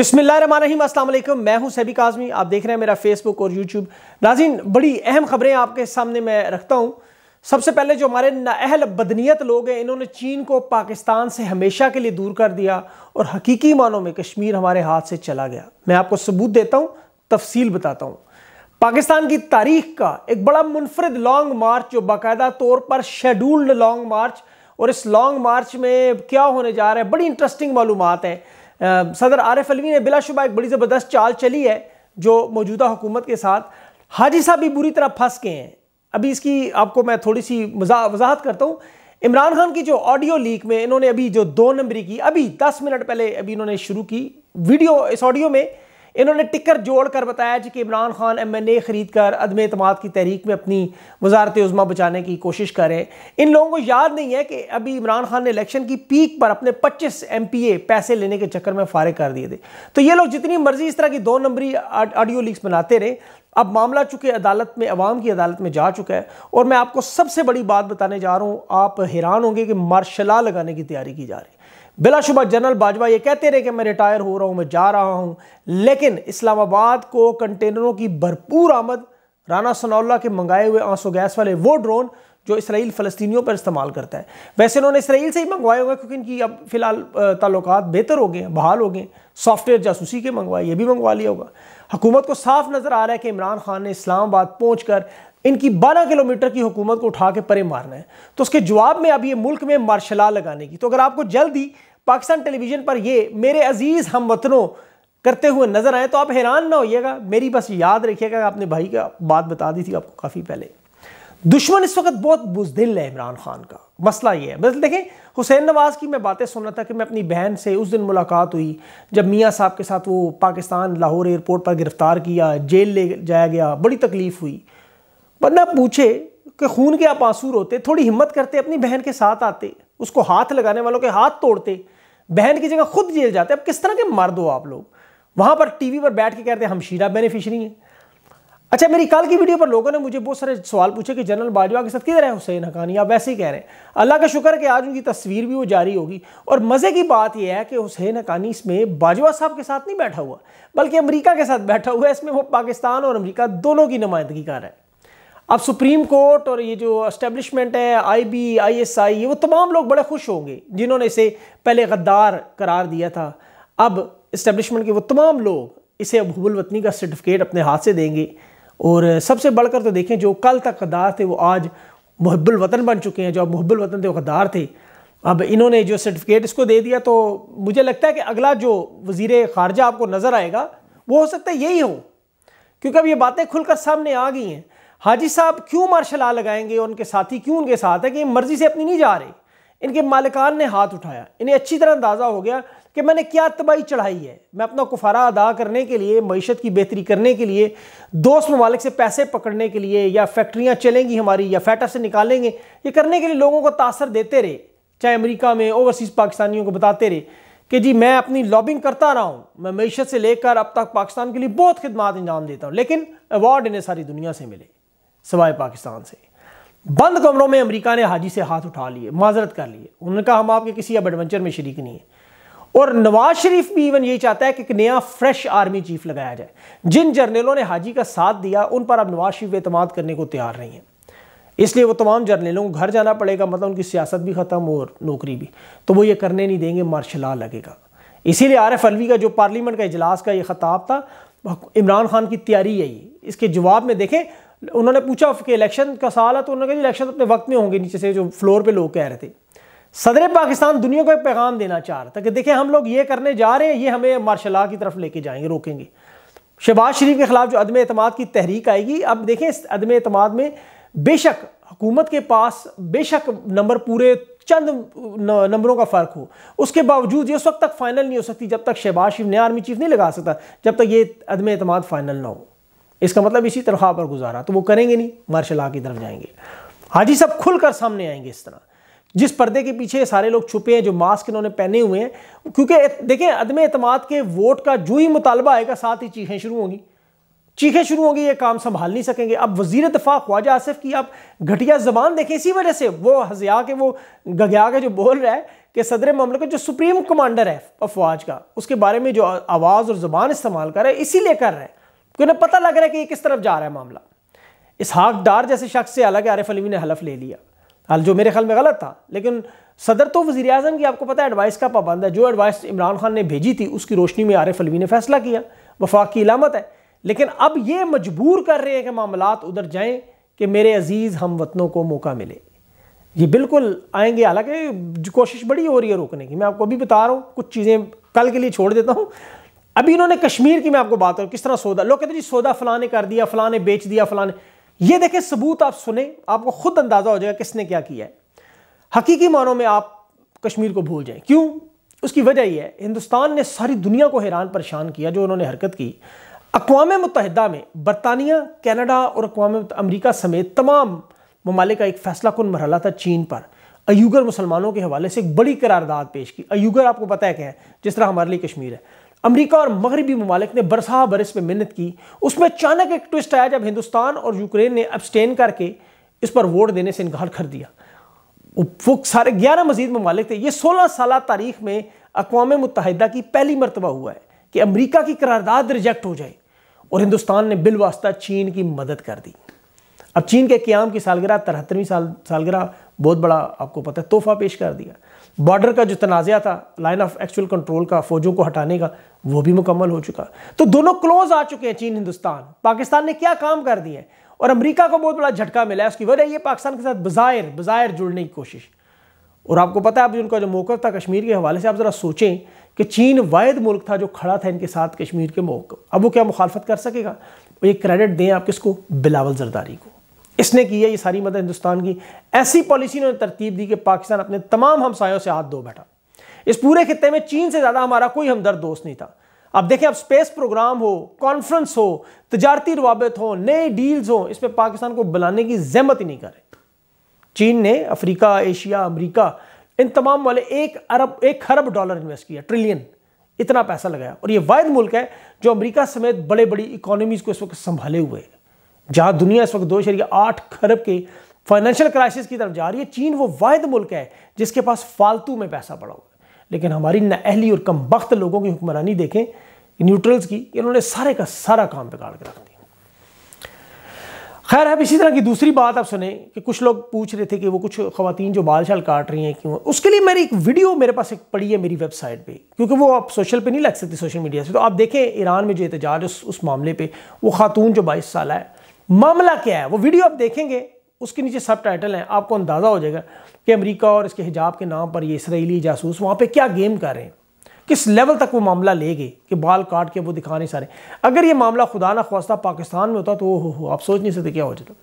बिस्मिल्लाम असलम मैं हूं सैबिक आज़मी आप देख रहे हैं मेरा फेसबुक और यूट्यूब नाजीन बड़ी अहम खबरें आपके सामने मैं रखता हूं सबसे पहले जो हमारे नाअहल बदनीत लोग हैं इन्होंने चीन को पाकिस्तान से हमेशा के लिए दूर कर दिया और हकीकी मानों में कश्मीर हमारे हाथ से चला गया मैं आपको सबूत देता हूँ तफसील बताता हूँ पाकिस्तान की तारीख का एक बड़ा मुनफरद लॉन्ग मार्च जो बाकायदा तौर पर शेड्यूल्ड लॉन्ग मार्च और इस लॉन्ग मार्च में क्या होने जा रहा है बड़ी इंटरेस्टिंग मालूम हैं सदर आरिफ अलवी ने बिलाशुबा एक बड़ी ज़बरदस्त चाल चली है जो मौजूदा हुकूमत के साथ हाजी साहब भी बुरी तरह फंस गए हैं अभी इसकी आपको मैं थोड़ी सी वजाहत करता हूँ इमरान खान की जो ऑडियो लीक में इन्होंने अभी जो दो नंबरी की अभी दस मिनट पहले अभी इन्होंने शुरू की वीडियो इस ऑडियो में इन्होंने टिकर जोड़ कर बताया जी कि Imran Khan M N A ख़रीद कर अदम अतमाद की तहरीक में अपनी वजारत उज़मा बचाने की कोशिश करें इन लोगों को याद नहीं है कि अभी इमरान खान ने इलेक्शन की पीक पर अपने पच्चीस एम पी ए पैसे लेने के चक्कर में फारिग कर दिए थे तो ये लोग जितनी मर्जी इस तरह की दो नंबरी ऑडियो लीक्स बनाते रहे अब मामला चुके अदालत में अवाम की अदालत में जा चुका है और मैं आपको सबसे बड़ी बात बताने जा रहा हूँ आप हैरान होंगे कि मार्शला लगाने की तैयारी की जा रही है बिलाशुबा जनरल बाजवा ये कहते रहे कि मैं रिटायर हो रहा हूँ मैं जा रहा हूँ लेकिन इस्लामाबाद को कंटेनरों की भरपूर आमद राना सनाउल्ला के मंगाए हुए आंसू गैस वाले वो ड्रोन जो इसराइल फ़लस्तियों पर इस्तेमाल करता है वैसे इन्होंने इसराइल से ही मंगवाए होंगे क्योंकि इनकी अब फ़िलहाल ताल्लुक बेहतर हो गए बहाल हो गए सॉफ्टवेयर जासूसी के मंगवाए ये भी मंगवा लिया होगा हुकूमत को साफ नज़र आ रहा है कि इमरान खान ने इस्लामाबाद पहुँच इनकी 12 किलोमीटर की हुकूमत को उठा के परे मारना है तो उसके जवाब में अब ये मुल्क में मार्शला लगाने की तो अगर आपको जल्दी पाकिस्तान टेलीविज़न पर ये मेरे अजीज़ हम वतनों करते हुए नज़र आए तो आप हैरान ना होइएगा मेरी बस याद रखिएगा आपने भाई का बात बता दी थी आपको काफ़ी पहले दुश्मन इस वक्त बहुत बुजदिल है इमरान खान का मसला ये है बस देखें हुसैन नवाज़ की मैं बातें सुन रहा था कि मैं अपनी बहन से उस दिन मुलाकात हुई जब मियाँ साहब के साथ वो पाकिस्तान लाहौर एयरपोर्ट पर गिरफ़्तार किया जेल ले जाया गया बड़ी तकलीफ़ हुई वरना पूछे कि खून के आप आंसूर होते थोड़ी हिम्मत करते अपनी बहन के साथ आते उसको हाथ लगाने वालों के हाथ तोड़ते बहन की जगह खुद जेल जाते अब किस तरह के मर दो आप लोग वहाँ पर टीवी पर बैठ के कहते हैं हम शीरा बेनिफिशरी हैं अच्छा मेरी कल की वीडियो पर लोगों ने मुझे बहुत सारे सवाल पूछे कि जनरल बाजवा के साथ किधर है हुसैन हकानी आप वैसे ही कह रहे हैं अल्लाह का शुक्र है कि आज उनकी तस्वीर भी वो जारी होगी और मज़े की बात यह है कि हुसैन हकानी इसमें बाजवा साहब के साथ नहीं बैठा हुआ बल्कि अमरीका के साथ बैठा हुआ है इसमें वो पाकिस्तान और अमरीका दोनों की नुमाइंदगी कर रहा है अब सुप्रीम कोर्ट और ये जो इस्टेब्लिशमेंट है आईबी आईएसआई ये वो तमाम लोग बड़े खुश होंगे जिन्होंने इसे पहले गद्दार करार दिया था अब इस्टेब्लिशमेंट के वो तमाम लोग इसे अब हुबुलवतनी का सर्टिफिकेट अपने हाथ से देंगे और सबसे बढ़कर तो देखें जो कल तक गद्दार थे वो आज मुहबुल वतन बन चुके हैं जो अब मुहबुल वतन थे वो गद्दार थे अब इन्होंने जो सर्टिफिकेट इसको दे दिया तो मुझे लगता है कि अगला जो वजीर खारजा आपको नज़र आएगा वो हो सकता है यही हो क्योंकि अब ये बातें खुलकर सामने आ गई हैं हाजी साहब क्यों मार्शल आ लगाएंगे और उनके साथी क्यों उनके साथ है कि मर्जी से अपनी नहीं जा रहे इनके मालिकान ने हाथ उठाया इन्हें अच्छी तरह अंदाज़ा हो गया कि मैंने क्या तबाही चढ़ाई है मैं अपना कुफारा अदा करने के लिए मीशत की बेहतरी करने के लिए दोस्त ममालिक से पैसे पकड़ने के लिए या फैक्ट्रियाँ चलेंगी हमारी या फैटा से निकालेंगे ये करने के लिए लोगों को तासर देते रहे चाहे अमरीका में ओवरसीज़ पाकिस्तानियों को बताते रहे कि जी मैं अपनी लॉबिंग करता रहा हूँ मैं मीशत से लेकर अब तक पाकिस्तान के लिए बहुत खदमात अंजाम देता हूँ लेकिन अवार्ड इन्हें सारी दुनिया से मिले सवाए पाकिस्तान से बंद कमरों में अमेरिका ने हाजी से हाथ उठा लिए माजरत कर लिए उन्होंने कहा हम आपके किसी अब एडवेंचर में शरीक नहीं है और नवाज शरीफ भी इवन यही चाहता है कि एक नया फ्रेश आर्मी चीफ लगाया जाए जिन जर्नलों ने हाजी का साथ दिया उन पर अब नवाज शरीफ एतम करने को तैयार नहीं है इसलिए वो तमाम जर्नलों को घर जाना पड़ेगा मतलब उनकी सियासत भी ख़त्म और नौकरी भी तो वो ये करने नहीं देंगे मार्शला लगेगा इसीलिए आर एफ अलवी का जो पार्लियामेंट का इजलास का ये खताब था इमरान खान की तैयारी यही इसके जवाब में देखें उन्होंने पूछा कि इलेक्शन का साल है तो उन्होंने कहा इलेक्शन तो अपने वक्त में होंगे नीचे से जो फ्लोर पे लोग कह रहे थे सदर पाकिस्तान दुनिया को एक पैगाम देना चाह रहा था कि देखिए हम लोग ये करने जा रहे हैं ये हमें मार्शल की तरफ लेके जाएंगे रोकेंगे शहबाज शरीफ के खिलाफ जो अदम अतमाद की तहरीक आएगी अब देखें इस अदम अतमाद में बेशक हुकूमत के पास बेशक नंबर पूरे चंद नंबरों का फ़र्क हो उसके बावजूद ये उस वक्त तक फाइनल नहीं हो सकती जब तक शहबाज शरीफ नया आर्मी चीफ नहीं लगा सकता जब तक ये अदम अतमाद फाइनल ना हो इसका मतलब इसी तरह पर गुजारा तो वो करेंगे नहीं मार्शल लॉ की तरफ जाएंगे हाजी सब खुलकर सामने आएंगे इस तरह जिस पर्दे के पीछे सारे लोग छुपे हैं जो मास्क इन्होंने पहने हुए हैं क्योंकि देखें अदम अतमाद के वोट का जो ही मुतालबा आएगा साथ ही चीखें शुरू होंगी चीखें शुरू होंगी ये काम संभाल नहीं सकेंगे अब वजीर दफा ख्वाजा आसिफ की आप घटिया जबान देखें इसी वजह से वो हजिया के वो गगया के जो बोल रहा है कि सदर का जो सुप्रीम कमांडर है अफवाज का उसके बारे में जो आवाज़ और ज़बान इस्तेमाल कर रहा इसी इसीलिए कर रहे हैं कि उन्हें पता लग रहा है कि ये किस तरफ जा रहा है मामला हाक डार जैसे शख्स से अलग आरिफ अलवी ने हलफ ले लिया हाल जो मेरे ख्याल में गलत था लेकिन सदर तो वजी अजम की आपको पता है एडवाइस का पाबंद है जो एडवाइस इमरान खान ने भेजी थी उसकी रोशनी में आरिफ अलवी ने फैसला किया वफाक की इलामत है लेकिन अब ये मजबूर कर रहे हैं कि मामला उधर जाएँ कि मेरे अजीज़ हम वतनों को मौका मिले ये बिल्कुल आएंगे हालांकि कोशिश बड़ी हो रही है रोकने की मैं आपको अभी बता रहा हूँ कुछ चीज़ें कल के लिए छोड़ देता हूँ अभी इन्होंने कश्मीर की मैं आपको बात करूं किस तरह सौदा लोग कहते जी सौदा फलाने कर दिया फलाने बेच दिया फलाने ये देखें सबूत आप सुने आपको खुद अंदाज़ा हो जाएगा किसने क्या किया है हकीकी मानों में आप कश्मीर को भूल जाएं क्यों उसकी वजह यह है हिंदुस्तान ने सारी दुनिया को हैरान परेशान किया जो उन्होंने हरकत की अकवाम मुतहदा में बरतानिया कैनेडा और अकवाम अमरीका समेत तमाम ममालिक का एक फैसला कन मरहला था चीन पर अयूगर मुसलमानों के हवाले से एक बड़ी करारदाद पेश की अयूगर आपको पता है क्या है जिस तरह हमारे लिए कश्मीर है अमरीका और मगरबी ममालिक ने बरसा बरस में पर मिन्नत की उसमें अचानक एक ट्विस्ट आया जब हिंदुस्तान और यूक्रेन ने अब्सटेन करके इस पर वोट देने से इनकार कर दिया वो सारे ग्यारह मजीद ममालिक थे ये सोलह साल तारीख में अकवा मुतहदा की पहली मरतबा हुआ है कि अमरीका की करारदाद रिजेक्ट हो जाए और हिंदुस्तान ने बिलवास्ता चीन की मदद कर दी अब चीन के क्याम की सालगराह तिहत्तरवीं साल सालगराह बहुत बड़ा आपको पता है तोहफा पेश कर दिया बॉर्डर का जो तनाज़ा था लाइन ऑफ एक्चुअल कंट्रोल का फ़ौजों को हटाने का वो भी मुकम्मल हो चुका तो दोनों क्लोज आ चुके हैं चीन हिंदुस्तान पाकिस्तान ने क्या काम कर दिया है और अमेरिका को बहुत बड़ा झटका मिला है उसकी वजह ये पाकिस्तान के साथ बज़ाहिर बज़ाहिर जुड़ने की कोशिश और आपको पता है अब उनका जो मौक़ था कश्मीर के हवाले से आप ज़रा सोचें कि चीन वाद मुल्क था जो खड़ा था इनके साथ कश्मीर के मौक़ अब वो क्या मुखालफत कर सकेगा ये क्रेडिट दें आप किसको बिलावल जरदारी को इसने की है ये सारी मदद हिंदुस्तान की ऐसी पॉलिसी इन्होंने तरतीब दी कि पाकिस्तान अपने तमाम हमसायों से हाथ धो बैठा इस पूरे खत्े में चीन से ज़्यादा हमारा कोई हमदर्द दोस्त नहीं था अब देखें अब स्पेस प्रोग्राम हो कॉन्फ्रेंस हो तजारती रवाबत हो नए डील्स हो इसमें पाकिस्तान को बुलाने की जहमत ही नहीं करे चीन ने अफ्रीका एशिया अमरीका इन तमाम वाले एक अरब एक खरब डॉलर इन्वेस्ट किया ट्रिलियन इतना पैसा लगाया और ये वायद मुल्क है जो अमेरिका समेत बड़े बड़ी इकोनॉमीज़ को इस वक्त संभाले हुए हैं जहां दुनिया इस वक्त दो शरीर आठ खरब के फाइनेंशियल क्राइसिस की तरफ जा रही है चीन वो वाद मुल्क है जिसके पास फालतू में पैसा पड़ा हुआ है लेकिन हमारी नाअहली और कम वक्त लोगों की हुक्मरानी देखें न्यूट्रल्स की इन्होंने सारे का सारा काम बिगाड़ के रख दिया खैर अब इसी तरह की दूसरी बात आप सुने कि कुछ लोग पूछ रहे थे कि वो कुछ खुवान जो बाल शाल काट रही हैं क्यों उसके लिए मेरी एक वीडियो मेरे पास एक पड़ी है मेरी वेबसाइट पे क्योंकि वो आप सोशल पे नहीं लग सकती सोशल मीडिया से तो आप देखें ईरान में जो एहतजाज उस, उस मामले पे वो खातून जो बाईस साल है मामला क्या है वो वीडियो आप देखेंगे उसके नीचे सब टाइटल हैं आपको अंदाज़ा हो जाएगा कि अमेरिका और इसके हिजाब के नाम पर ये इसराइली जासूस वहाँ पे क्या गेम कर रहे हैं किस लेवल तक वो मामला ले गए कि बाल काट के वो दिखा नहीं सारे अगर ये मामला खुदा ना खास्ता पाकिस्तान में होता तो वो हो आप सोच नहीं सकते क्या हो जाता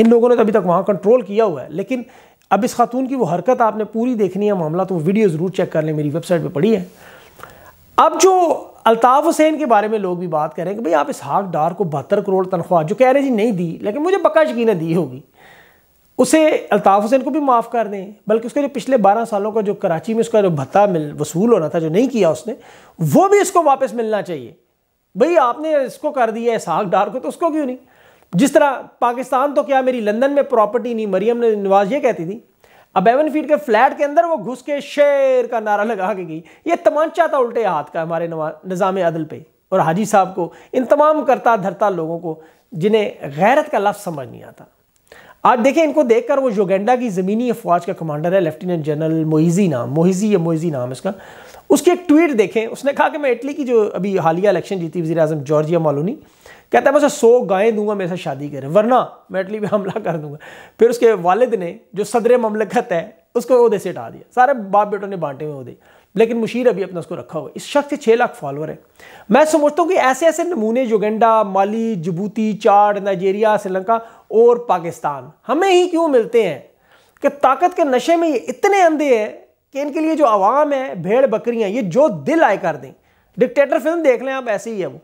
इन लोगों ने तो अभी तक वहाँ कंट्रोल किया हुआ है लेकिन अब इस खातून की वो हरकत आपने पूरी देखनी है मामला तो वो वीडियो ज़रूर चेक कर लें मेरी वेबसाइट पर पड़ी है अब जो अलताफ़ हुसैन के बारे में लोग भी बात कर रहे हैं कि भाई आप इस हाक डार को बहत्तर करोड़ तनख्वाह जो कह रहे जी नहीं दी लेकिन मुझे पक्का यकीन दी होगी उसे अलताफ़ हुसैन को भी माफ़ कर दें बल्कि उसके जो पिछले बारह सालों का जो कराची में उसका जो भत्ता मिल वसूल होना था जो नहीं किया उसने वो भी इसको वापस मिलना चाहिए भाई आपने इसको कर दिया हाक डार को तो उसको क्यों नहीं जिस तरह पाकिस्तान तो क्या मेरी लंदन में प्रॉपर्टी नहीं मरियम ने नवाज ये कहती थी अब एवन फीट के फ्लैट के अंदर वो घुस के शेर का नारा लगा के गई ये तमांचा था उल्टे हाथ का हमारे निज़ाम अदल पे और हाजी साहब को इन तमाम करता धरता लोगों को जिन्हें गैरत का लफ्ज़ समझ नहीं आता आज देखें इनको देखकर वो योगेंडा की ज़मीनी अफवाज का कमांडर है लेफ्टिनेंट जनरल मोहिजी नाम मोहिजी या मोहिजी नाम इसका उसकी एक ट्वीट देखें उसने कहा कि मैं इटली की जो अभी हालिया इलेक्शन जीती वजी अजम जॉर्जिया मालूनी कहता है मैं सौ गायें दूंगा मेरे साथ शादी करें वरना मैं इटली पर हमला कर दूंगा फिर उसके वालिद ने जो सदर ममलकत है उसको उदे से हटा दिया सारे बाप बेटों ने बांटे हुए लेकिन मुशीर अभी अपना उसको रखा हुआ इस शख्स के छः लाख फॉलोअर है मैं समझता हूँ कि ऐसे ऐसे नमूने Uganda Mali Djibouti Chad Nigeria Sri Lanka और पाकिस्तान हमें ही क्यों मिलते हैं कि ताकत के नशे में ये इतने अंधे हैं कि इनके लिए जो आवाम है भेड़ बकरियाँ ये जो दिल आए कर दें डिक्टेटर फिल्म देख लें आप ऐसे ही है वो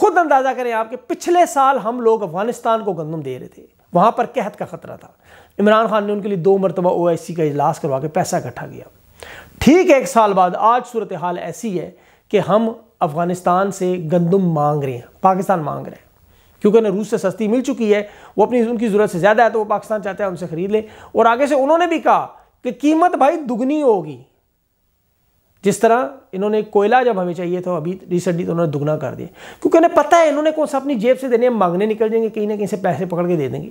खुद अंदाज़ा करें आपके पिछले साल हम लोग अफगानिस्तान को गंदम दे रहे थे वहां पर कहत का ख़तरा था इमरान खान ने उनके लिए दो मरतबा ओ का इजलास करवा के पैसा इकट्ठा किया ठीक है एक साल बाद आज सूरत हाल ऐसी है कि हम अफ़गानिस्तान से गंदम मांग रहे हैं पाकिस्तान मांग रहे हैं क्योंकि उन्हें रूस से सस्ती मिल चुकी है वो अपनी उनकी ज़रूरत से ज़्यादा है तो वो पाकिस्तान चाहते हैं उनसे ख़रीद लें और आगे से उन्होंने भी कहा कि कीमत भाई दुगनी होगी जिस तरह इन्होंने कोयला जब हमें चाहिए था अभी रिसेंटली तो उन्होंने दुगना कर दिया क्योंकि उन्हें पता है इन्होंने कौन सा अपनी जेब से देने मांगने निकल जाएंगे कहीं ना कहीं से पैसे पकड़ के दे देंगे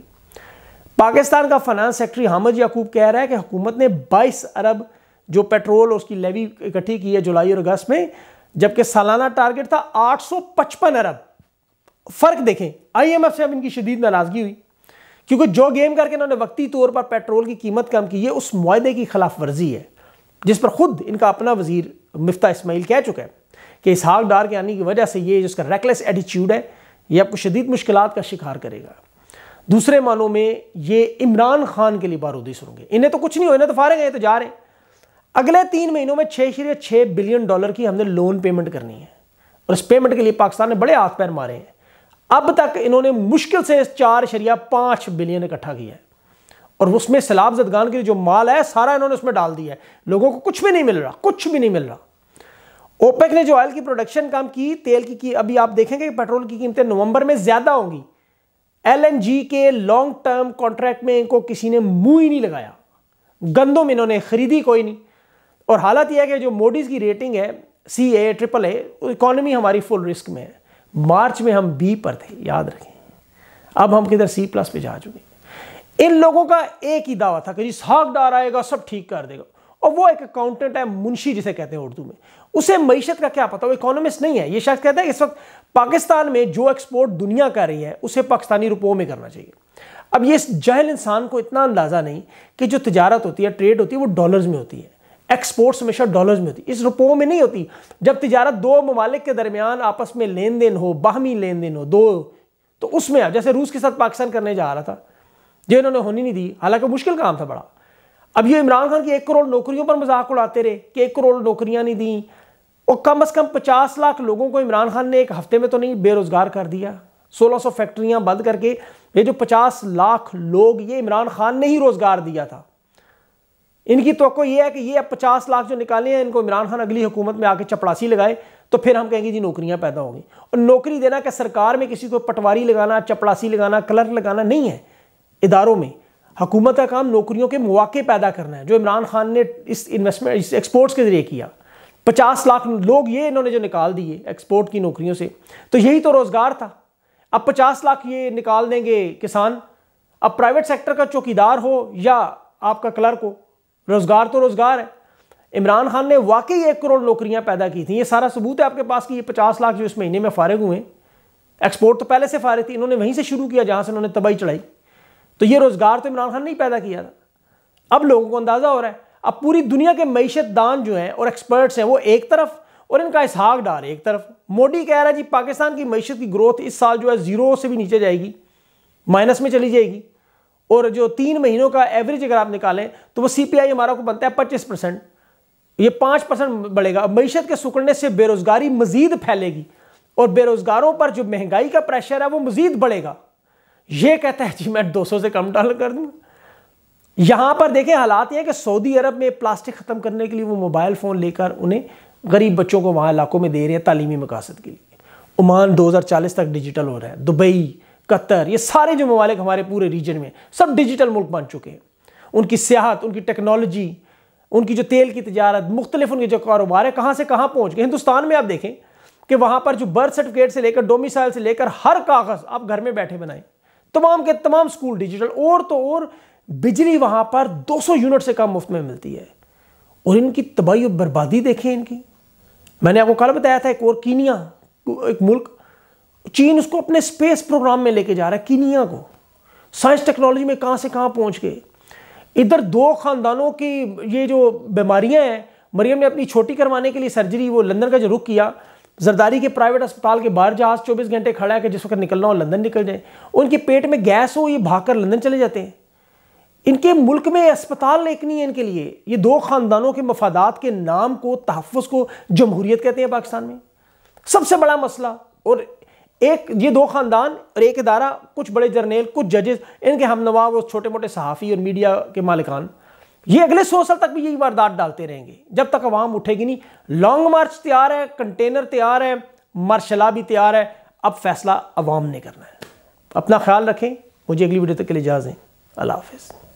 पाकिस्तान का फाइनेंस सेक्रेटरी हामद याकूब कह रहा है कि हुकूमत ने 22 अरब जो पेट्रोल उसकी लेवी इकट्ठी की है जुलाई और अगस्त में जबकि सालाना टारगेट था 855 अरब फ़र्क देखें आईएमएफ से अब इनकी शदीद नाराज़गी हुई क्योंकि जो गेम करके इन्होंने वक्ती तौर पर पेट्रोल की कीमत कम की है उस मुआदे की खिलाफ वर्जी है जिस पर खुद इनका अपना वजीर मफ्ता इसमाइल कह चुका है कि इसहाक डार के आने की वजह से ये जिसका रेकलेस एटीट्यूड है ये आपको शदीद मुश्किल का शिकार करेगा दूसरे मानों में ये इमरान खान के लिए बारूदी सुनोगे इन्हें तो कुछ नहीं हो इन्हें तो फारे गए तो जा रहे हैं अगले तीन महीनों में छः शरीय छः बिलियन डॉलर की हमने लोन पेमेंट करनी है और इस पेमेंट के लिए पाकिस्तान ने बड़े हाथ पैर मारे हैं अब तक इन्होंने मुश्किल से चार शरिया पाँच बिलियन इकट्ठा किया है और उसमें सैलाब जदगान के लिए जो माल है सारा इन्होंने उसमें डाल दिया है लोगों को कुछ भी नहीं मिल रहा कुछ भी नहीं मिल रहा ओपेक ने जो ऑयल की प्रोडक्शन कम की तेल की, की अभी आप देखेंगे पेट्रोल की कीमतें नवंबर में ज़्यादा होंगी एलएनजी के लॉन्ग टर्म कॉन्ट्रैक्ट में इनको किसी ने मुंह ही नहीं लगाया में इन्होंने खरीदी कोई नहीं और हालत यह है कि जो मोडीज़ की रेटिंग है C A triple A economy हमारी फुल रिस्क में है मार्च में हम बी पर थे याद रखें अब हम किधर सी प्लस पे जा चुके हैं इन लोगों का एक ही दावा था कि जी सागदार आएगा सब ठीक कर देगा और वो एक अकाउंटेंट है मुंशी जिसे कहते हैं उर्दू में उसे मीशत का क्या पता वो इकोनॉमिस्ट नहीं है ये शख्स कहता है इस वक्त पाकिस्तान में जो एक्सपोर्ट दुनिया कर रही है उसे पाकिस्तानी रुपयों में करना चाहिए अब ये जहल इंसान को इतना अंदाज़ा नहीं कि जो तजारत होती है ट्रेड होती है वो डॉलर्स में होती है एक्सपोर्ट्स हमेशा डॉलर्स में होती है इस रुपयों में नहीं होती जब तजारत दो ममालिक के दरमियान आपस में लेन देन हो बाहमी लेन देन हो दो तो उसमें आप जैसे रूस के साथ पाकिस्तान करने जा रहा था जो इन्होंने होनी नहीं दी हालांकि मुश्किल काम था बड़ा अब ये इमरान खान की एक करोड़ नौकरियों पर मजाक उड़ाते रहे कि एक करोड़ नौकरियां नहीं दी और कम अज़ कम पचास लाख लोगों को इमरान खान ने एक हफ्ते में तो नहीं बेरोज़गार कर दिया सोलह सौ फैक्ट्रियां बंद करके ये जो पचास लाख लोग ये इमरान खान ने ही रोज़गार दिया था इनकी तो ये है कि ये अब पचास लाख जो निकाले हैं इनको इमरान खान अगली हुकूमत में आके चपड़ासी लगाए तो फिर हम कहेंगे जी नौकरियां पैदा होंगी और नौकरी देना क्या सरकार में किसी को पटवारी लगाना चपड़ासी लगाना कलर लगाना नहीं है इदारों में हुकूमत का काम नौकरियों के मौाक़े पैदा करना है जो इमरान खान ने इस इन्वेस्टमेंट इस एक्सपोर्ट्स के ज़रिए किया पचास लाख लोग ये इन्होंने जो निकाल दिए एक्सपोर्ट की नौकरियों से तो यही तो रोज़गार था अब पचास लाख ये निकाल देंगे किसान अब प्राइवेट सेक्टर का चौकीदार हो या आपका क्लर्क हो रोज़गार तो रोज़गार है इमरान खान ने वाकई एक करोड़ नौकरियां पैदा की थी ये सारा सबूत है आपके पास कि ये पचास लाख जो इस महीने में फारग हुए एक्सपोर्ट तो पहले से फारग थी इन्होंने वहीं से शुरू किया जहाँ से उन्होंने तबाही चढ़ाई तो ये रोज़गार तो इमरान खान नहीं पैदा किया था अब लोगों को अंदाज़ा हो रहा है अब पूरी दुनिया के मीशत दान जो हैं और एक्सपर्ट्स हैं वो एक तरफ और इनका इसहाक डाल एक तरफ मोदी कह रहा है जी पाकिस्तान की मीशत की ग्रोथ इस साल जो है ज़ीरो से भी नीचे जाएगी माइनस में चली जाएगी और जो तीन महीनों का एवरेज अगर आप निकालें तो वो सी पी आई हमारा को बनता है पच्चीस परसेंट ये पाँच परसेंट बढ़ेगा मीशत के सुकड़ने से बेरोज़गारी मज़ीद फैलेगी और बेरोज़गारों पर जो महंगाई का प्रेशर है वो मज़ीद बढ़ेगा ये कहता है जी मैं 200 से कम डॉलर कर दूंगा यहां पर देखें हालात ये कि सऊदी अरब में प्लास्टिक ख़त्म करने के लिए वो मोबाइल फ़ोन लेकर उन्हें गरीब बच्चों को वहाँ इलाकों में दे रहे हैं तालीमी मकासद के लिए उमान 2040 तक डिजिटल हो रहा है दुबई कतर ये सारे जो ममालिक हमारे पूरे रीजन में सब डिजिटल मुल्क बन चुके हैं उनकी सियाहत उनकी टेक्नोलॉजी उनकी जो तेल की तजारत मुख्तलिफ उनके जो कारोबार है कहाँ से कहाँ पहुँच गए हिंदुस्तान में आप देखें कि वहाँ पर जो बर्थ सर्टिफिकेट से लेकर डोमिसाइल से लेकर हर कागज़ आप घर में बैठे बनाएं तमाम के तमाम स्कूल डिजिटल और तो और बिजली वहां पर 200 यूनिट से कम मुफ्त में मिलती है और इनकी तबाही और बर्बादी देखें इनकी मैंने आपको कल बताया था एक और कीनिया एक मुल्क चीन उसको अपने स्पेस प्रोग्राम में लेके जा रहा है कीनिया को साइंस टेक्नोलॉजी में कहाँ से कहाँ पहुँच गए इधर दो ख़ानदानों की ये जो बीमारियाँ हैं मरियम ने अपनी छोटी करवाने के लिए सर्जरी वो लंदन का जो रुख किया जरदारी के प्राइवेट अस्पताल के बाहर जहाज 24 घंटे खड़ा है कि जिस वक्त निकलना हो लंदन निकल जाए उनके पेट में गैस हो ये भागकर लंदन चले जाते हैं इनके मुल्क में अस्पताल एक नहीं है इनके लिए ये दो ख़ानदानों के मफादात के नाम को तहफ़ को जमहूरियत कहते हैं पाकिस्तान में सबसे बड़ा मसला और एक ये दो ख़ानदान और एक इदारा कुछ बड़े जर्नेल कुछ जजेस इनके हमनवा और छोटे मोटे सहाफ़ी और मीडिया के मालिकान ये अगले सौ साल तक भी यही वारदात डालते रहेंगे जब तक अवाम उठेगी नहीं लॉन्ग मार्च तैयार है कंटेनर तैयार है मार्शला भी तैयार है अब फैसला अवाम ने करना है अपना ख्याल रखें मुझे अगली वीडियो तक के लिए इजाज़ें अल्लाह हाफिज़